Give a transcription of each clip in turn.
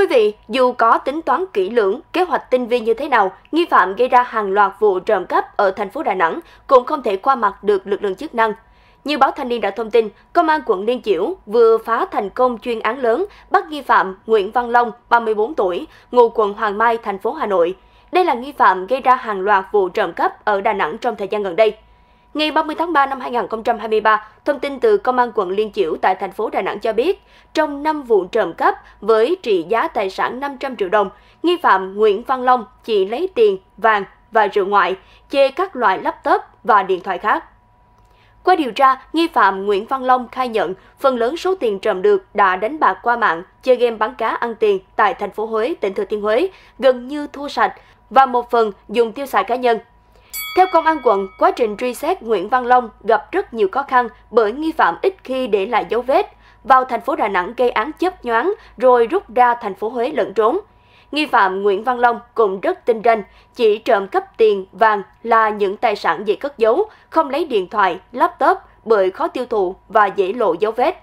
quý vị, dù có tính toán kỹ lưỡng, kế hoạch tinh vi như thế nào, nghi phạm gây ra hàng loạt vụ trộm cắp ở thành phố Đà Nẵng cũng không thể qua mặt được lực lượng chức năng. Như báo Thanh niên đã thông tin, Công an quận Liên Chiểu vừa phá thành công chuyên án lớn bắt nghi phạm Nguyễn Văn Long, 34 tuổi, ngụ quận Hoàng Mai, thành phố Hà Nội. Đây là nghi phạm gây ra hàng loạt vụ trộm cắp ở Đà Nẵng trong thời gian gần đây. Ngày 30 tháng 3 năm 2023, thông tin từ Công an quận Liên Chiểu tại thành phố Đà Nẵng cho biết, trong 5 vụ trộm cắp với trị giá tài sản 500 triệu đồng, nghi phạm Nguyễn Văn Long chỉ lấy tiền, vàng và rượu ngoại, chê các loại laptop và điện thoại khác. Qua điều tra, nghi phạm Nguyễn Văn Long khai nhận phần lớn số tiền trộm được đã đánh bạc qua mạng, chơi game bắn cá ăn tiền tại thành phố Huế, tỉnh Thừa Thiên Huế, gần như thua sạch và một phần dùng tiêu xài cá nhân. Theo công an quận, quá trình truy xét Nguyễn Văn Long gặp rất nhiều khó khăn bởi nghi phạm ít khi để lại dấu vết. Vào thành phố Đà Nẵng gây án chớp nhoáng rồi rút ra thành phố Huế lẩn trốn. Nghi phạm Nguyễn Văn Long cũng rất tinh ranh, chỉ trộm cắp tiền, vàng là những tài sản dễ cất giấu, không lấy điện thoại, laptop bởi khó tiêu thụ và dễ lộ dấu vết.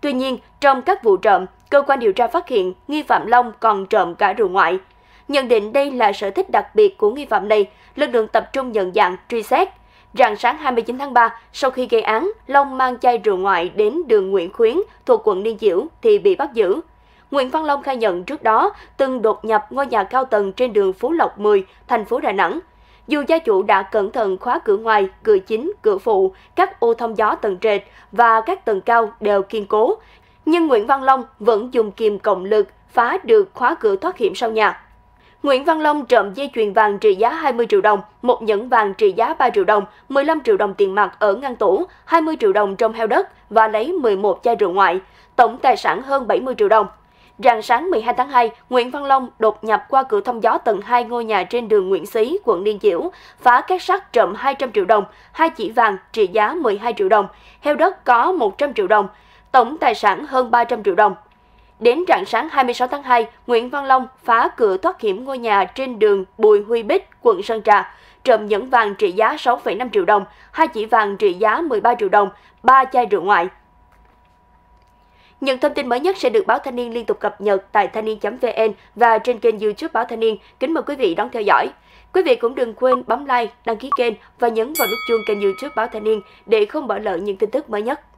Tuy nhiên, trong các vụ trộm, cơ quan điều tra phát hiện nghi phạm Long còn trộm cả rượu ngoại, Nhận định đây là sở thích đặc biệt của nghi phạm này, lực lượng tập trung nhận dạng, truy xét. Rạng sáng 29 tháng 3, sau khi gây án, Long mang chai rượu ngoại đến đường Nguyễn Khuyến thuộc quận Liên Chiểu thì bị bắt giữ. Nguyễn Văn Long khai nhận trước đó từng đột nhập ngôi nhà cao tầng trên đường Phú Lộc 10, thành phố Đà Nẵng. Dù gia chủ đã cẩn thận khóa cửa ngoài, cửa chính, cửa phụ, các ô thông gió tầng trệt và các tầng cao đều kiên cố, nhưng Nguyễn Văn Long vẫn dùng kìm cộng lực phá được khóa cửa thoát hiểm sau nhà. Nguyễn Văn Long trộm dây chuyền vàng trị giá 20 triệu đồng, một nhẫn vàng trị giá 3 triệu đồng, 15 triệu đồng tiền mặt ở ngăn tủ, 20 triệu đồng trong heo đất và lấy 11 chai rượu ngoại, tổng tài sản hơn 70 triệu đồng. Rạng sáng 12 tháng 2, Nguyễn Văn Long đột nhập qua cửa thông gió tầng 2 ngôi nhà trên đường Nguyễn Xí, quận Liên Chiểu, phá các sắt trộm 200 triệu đồng, hai chỉ vàng trị giá 12 triệu đồng, heo đất có 100 triệu đồng, tổng tài sản hơn 300 triệu đồng. Đến rạng sáng 26 tháng 2, Nguyễn Văn Long phá cửa thoát hiểm ngôi nhà trên đường Bùi Huy Bích, quận Sơn Trà, trộm nhẫn vàng trị giá 6,5 triệu đồng, hai chỉ vàng trị giá 13 triệu đồng, ba chai rượu ngoại. Những thông tin mới nhất sẽ được Báo Thanh niên liên tục cập nhật tại thanh niên.vn và trên kênh youtube Báo Thanh niên. Kính mời quý vị đón theo dõi. Quý vị cũng đừng quên bấm like, đăng ký kênh và nhấn vào nút chuông kênh youtube Báo Thanh niên để không bỏ lỡ những tin tức mới nhất.